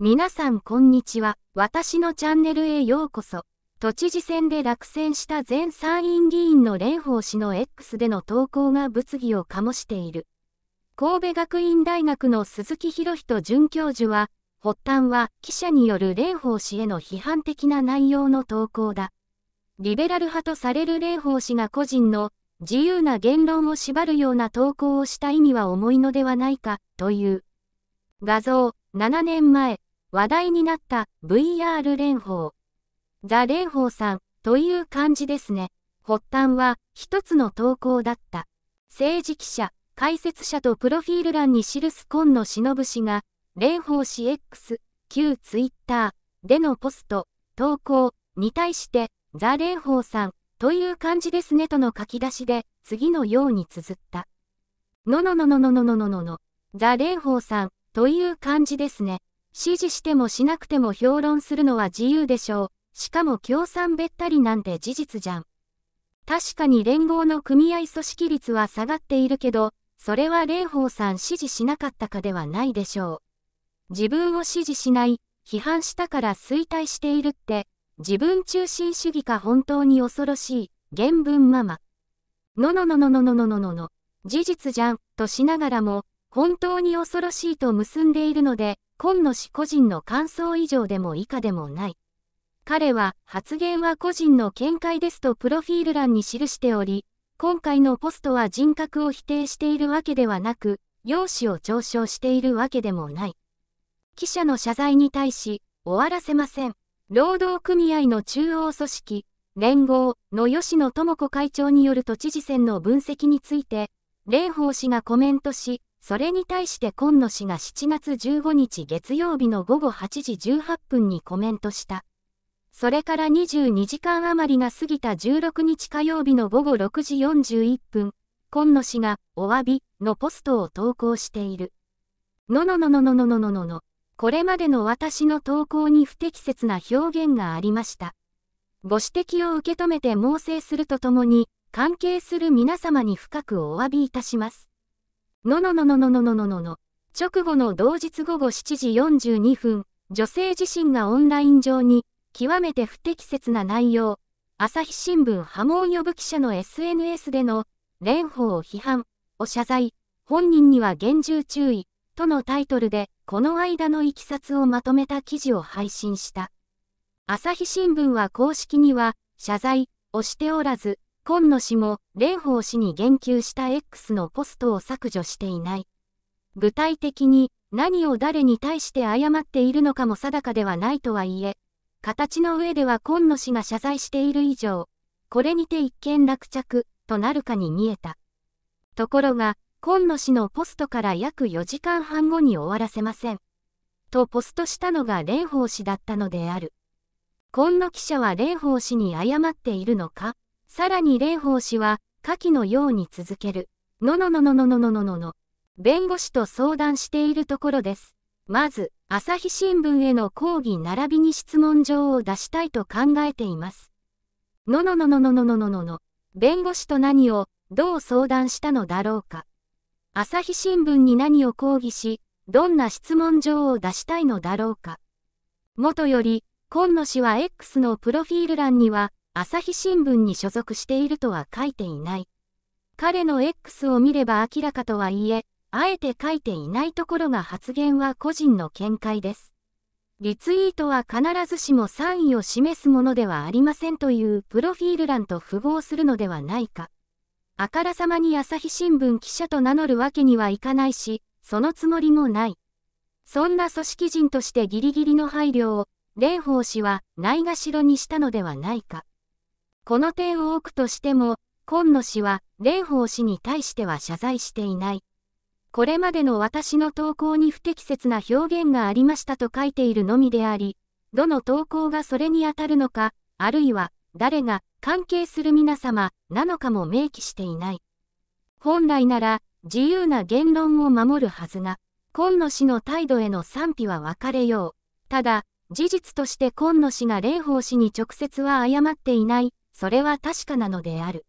皆さんこんにちは。私のチャンネルへようこそ。都知事選で落選した前参院議員の蓮舫氏の X での投稿が物議を醸している。神戸学院大学の鈴木博人准教授は、発端は記者による蓮舫氏への批判的な内容の投稿だ。リベラル派とされる蓮舫氏が個人の自由な言論を縛るような投稿をした意味は重いのではないか、という。画像、7年前、話題になった VR 連邦。ザ・蓮舫さんという感じですね。発端は一つの投稿だった。政治記者、解説者とプロフィール欄に記す今野忍氏が、蓮舫氏 X、旧 Twitter でのポスト、投稿に対して、ザ・蓮舫さんという感じですねとの書き出しで、次のように綴った。ののののののののののの、ザ・蓮舫さんという感じですね。支持してもしなくても評論するのは自由でしょう。しかも共産べったりなんて事実じゃん。確かに連合の組合組織率は下がっているけど、それは蓮舫さん支持しなかったかではないでしょう。自分を支持しない、批判したから衰退しているって、自分中心主義か本当に恐ろしい、原文ママ。のののののののののの、事実じゃん、としながらも、本当に恐ろしいと結んでいるので、今野氏個人の感想以上でも以下でもない。彼は、発言は個人の見解ですとプロフィール欄に記しており、今回のポストは人格を否定しているわけではなく、容姿を嘲笑しているわけでもない。記者の謝罪に対し、終わらせません。労働組合の中央組織、連合の吉野智子会長によると知事選の分析について、蓮舫氏がコメントし、それに対して今野氏が7月15日月曜日の午後8時18分にコメントした。それから22時間余りが過ぎた16日火曜日の午後6時41分、今野氏が、お詫び、のポストを投稿している。のののののののののの、これまでの私の投稿に不適切な表現がありました。ご指摘を受け止めて猛省するとともに、関係する皆様に深くお詫びいたします。のののののののののの。直後の同日午後7時42分、女性自身がオンライン上に、極めて不適切な内容、朝日新聞波紋呼ぶ記者の SNS での、蓮舫を批判、を謝罪、本人には厳重注意、とのタイトルで、この間のいきさつをまとめた記事を配信した。朝日新聞は公式には、謝罪、をしておらず、今野氏も、蓮舫氏に言及した X のポストを削除していない。具体的に、何を誰に対して謝っているのかも定かではないとはいえ、形の上では今野氏が謝罪している以上、これにて一件落着、となるかに見えた。ところが、今野氏のポストから約4時間半後に終わらせません。とポストしたのが蓮舫氏だったのである。今野記者は蓮舫氏に謝っているのかさらに蓮舫氏は、下記のように続ける。のののののののののの。弁護士と相談しているところです。まず、朝日新聞への抗議並びに質問状を出したいと考えています。のののののののののの。弁護士と何を、どう相談したのだろうか。朝日新聞に何を抗議し、どんな質問状を出したいのだろうか。もとより、今野氏は X のプロフィール欄には、朝日新聞に所属しているとは書いていない。彼の X を見れば明らかとはいえ、あえて書いていないところが発言は個人の見解です。リツイートは必ずしも賛意を示すものではありませんというプロフィール欄と符合するのではないか。あからさまに朝日新聞記者と名乗るわけにはいかないし、そのつもりもない。そんな組織人としてギリギリの配慮を、蓮舫氏はないがしろにしたのではないか。この点を置くとしても、今野氏は、蓮舫氏に対しては謝罪していない。これまでの私の投稿に不適切な表現がありましたと書いているのみであり、どの投稿がそれに当たるのか、あるいは、誰が関係する皆様なのかも明記していない。本来なら、自由な言論を守るはずが、今野氏の態度への賛否は分かれよう。ただ、事実として今野氏が蓮舫氏に直接は謝っていないそれは確かなのである。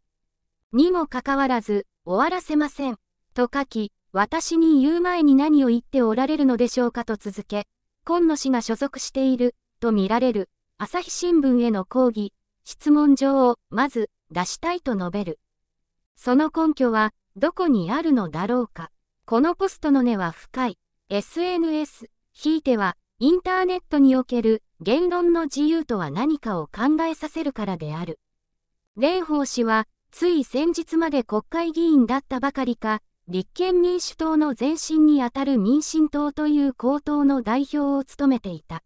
にもかかわらず、終わらせません。と書き、私に言う前に何を言っておられるのでしょうかと続け、今野氏が所属している、と見られる、朝日新聞への抗議、質問状を、まず、出したいと述べる。その根拠は、どこにあるのだろうか。このポストの根は深い。SNS、ひいては、インターネットにおける言論の自由とは何かを考えさせるからである。蓮舫氏は、つい先日まで国会議員だったばかりか、立憲民主党の前身にあたる民進党という高党の代表を務めていた。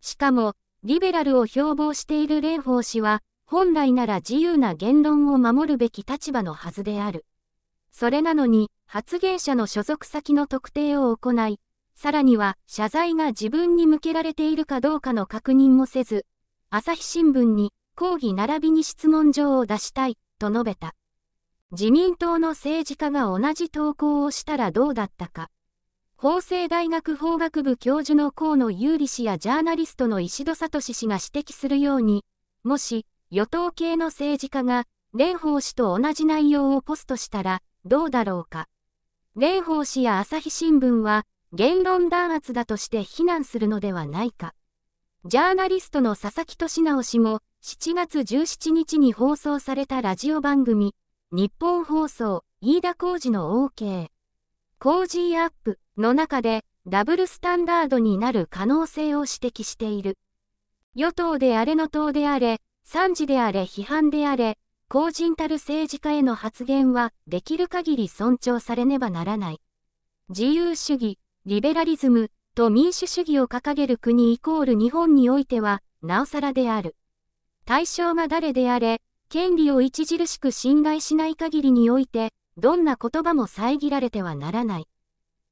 しかも、リベラルを標榜している蓮舫氏は、本来なら自由な言論を守るべき立場のはずである。それなのに、発言者の所属先の特定を行い、さらには謝罪が自分に向けられているかどうかの確認もせず、朝日新聞に抗議並びに質問状を出したい、と述べた。自民党の政治家が同じ投稿をしたらどうだったか。法政大学法学部教授の河野有利氏やジャーナリストの石戸聡氏が指摘するように、もし、与党系の政治家が、蓮舫氏と同じ内容をポストしたら、どうだろうか。蓮舫氏や朝日新聞は、言論弾圧だとして非難するのではないか。ジャーナリストの佐々木俊直氏も、7月17日に放送されたラジオ番組、日本放送、飯田浩二の OK、コージーアップの中で、ダブルスタンダードになる可能性を指摘している。与党であれの党であれ、賛辞であれ批判であれ、公人たる政治家への発言は、できる限り尊重されねばならない。自由主義、リベラリズムと民主主義を掲げる国イコール日本においては、なおさらである。対象が誰であれ、権利を著しく侵害しない限りにおいて、どんな言葉も遮られてはならない。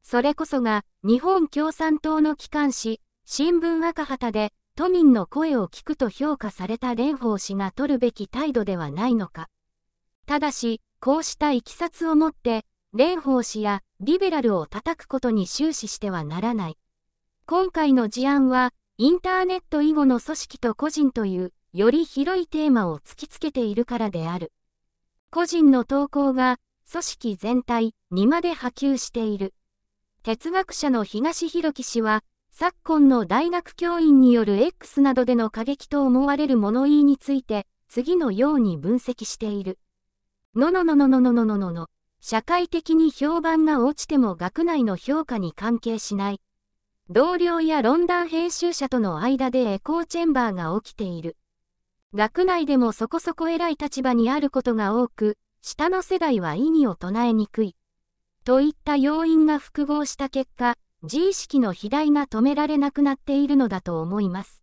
それこそが、日本共産党の機関紙、新聞赤旗で、都民の声を聞くと評価された蓮舫氏が取るべき態度ではないのか。ただし、こうしたいきさつをもって、蓮舫氏やリベラルを叩くことに終始してはならない。今回の事案は、インターネット以後の組織と個人というより広いテーマを突きつけているからである。個人の投稿が組織全体にまで波及している。哲学者の東博樹氏は、昨今の大学教員による X などでの過激と思われる物言いについて、次のように分析している。のののののののののの、社会的に評判が落ちても学内の評価に関係しない。同僚や論壇編集者との間でエコーチェンバーが起きている。学内でもそこそこ偉い立場にあることが多く、下の世代は意義を唱えにくい。といった要因が複合した結果、自意識の肥大が止められなくなっているのだと思います。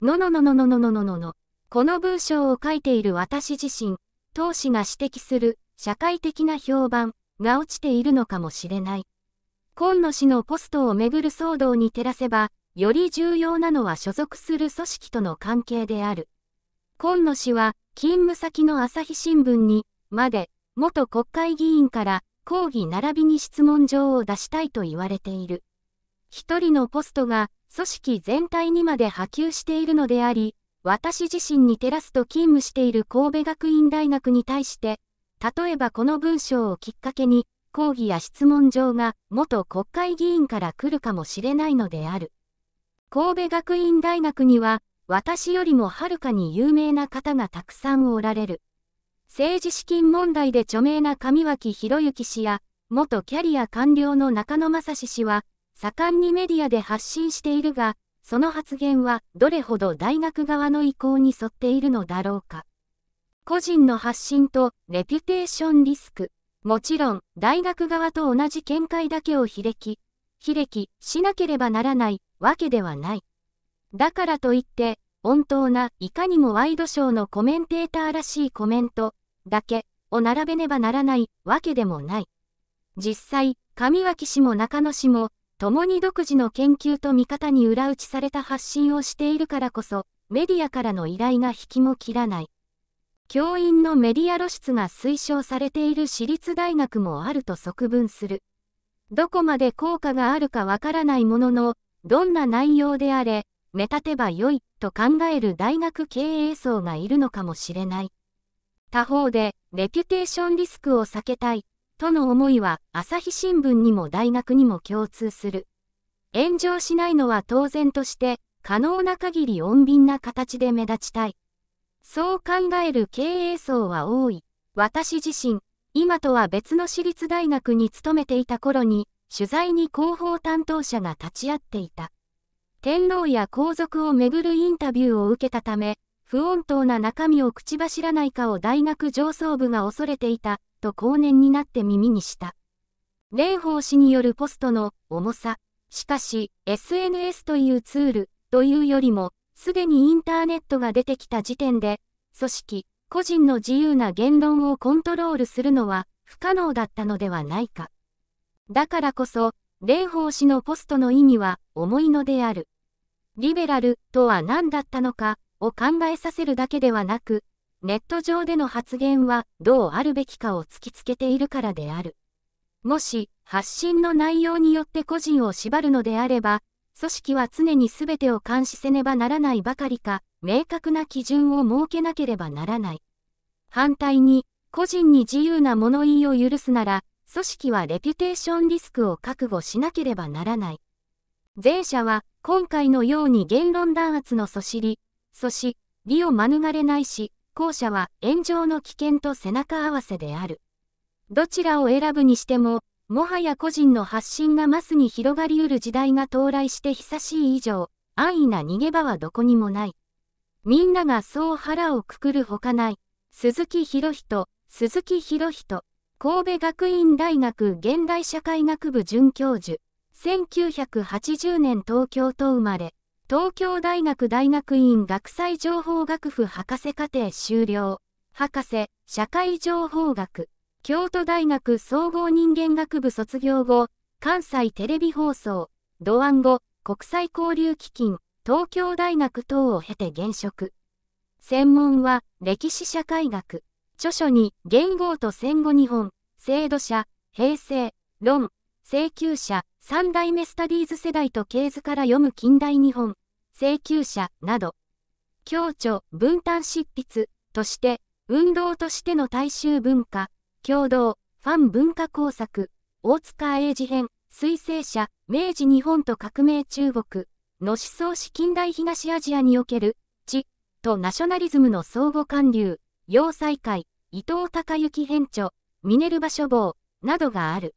のののののののののの。この文章を書いている私自身、当氏が指摘する社会的な評判が落ちているのかもしれない。今野氏のポストをめぐる騒動に照らせば、より重要なのは所属する組織との関係である。今野氏は、勤務先の朝日新聞に、まで、元国会議員から抗議並びに質問状を出したいと言われている。一人のポストが組織全体にまで波及しているのであり、私自身に照らすと勤務している神戸学院大学に対して、例えばこの文章をきっかけに、抗議や質問状が元国会議員から来るかもしれないのである。神戸学院大学には、私よりもはるかに有名な方がたくさんおられる。政治資金問題で著名な上脇博之氏や、元キャリア官僚の中野正史氏は、盛んにメディアで発信しているが、その発言はどれほど大学側の意向に沿っているのだろうか。個人の発信とレピュテーションリスク。もちろん、大学側と同じ見解だけを非歴、非歴しなければならないわけではない。だからといって、本当ないかにもワイドショーのコメンテーターらしいコメントだけを並べねばならないわけでもない。実際、上脇氏も中野氏も、共に独自の研究と見方に裏打ちされた発信をしているからこそ、メディアからの依頼が引きも切らない。教員のメディア露出が推奨されている私立大学もあると即分する。どこまで効果があるかわからないものの、どんな内容であれ、目立てば良いと考える大学経営層がいるのかもしれない。他方で、レピュテーションリスクを避けたいとの思いは朝日新聞にも大学にも共通する。炎上しないのは当然として、可能な限り穏便な形で目立ちたい。そう考える経営層は多い。私自身、今とは別の私立大学に勤めていた頃に、取材に広報担当者が立ち会っていた。天皇や皇族をめぐるインタビューを受けたため、不穏当な中身を口走らないかを大学上層部が恐れていた、と後年になって耳にした。蓮舫氏によるポストの重さ。しかし、SNS というツール、というよりも、すでにインターネットが出てきた時点で、組織、個人の自由な言論をコントロールするのは不可能だったのではないか。だからこそ、蓮舫氏のポストの意味は重いのである。リベラルとは何だったのかを考えさせるだけではなく、ネット上での発言はどうあるべきかを突きつけているからである。もし、発信の内容によって個人を縛るのであれば、組織は常に全てを監視せねばならないばかりか、明確な基準を設けなければならない。反対に、個人に自由な物言いを許すなら、組織はレピュテーションリスクを覚悟しなければならない。前者は、今回のように言論弾圧のそしり、そし、利を免れないし、後者は炎上の危険と背中合わせである。どちらを選ぶにしても、もはや個人の発信がマスに広がりうる時代が到来して久しい以上、安易な逃げ場はどこにもない。みんながそう腹をくくるほかない。鈴木博人、鈴木博人、神戸学院大学現代社会学部准教授。1980年東京と生まれ、東京大学大学院学際情報学部博士課程修了、博士、社会情報学、京都大学総合人間学部卒業後、関西テレビ放送、同案後、国際交流基金、東京大学等を経て現職。専門は歴史社会学。著書に元号と戦後日本、制度者、平成、論、請求者、三代目スタディーズ世代と系図から読む近代日本、請求者など、共著、分担執筆として、運動としての大衆文化、共同、ファン文化工作、大塚英治編、水星社、明治日本と革命中国の思想史近代東アジアにおける、地とナショナリズムの相互還流、要塞会、伊藤孝之編著、ミネルバ書房などがある。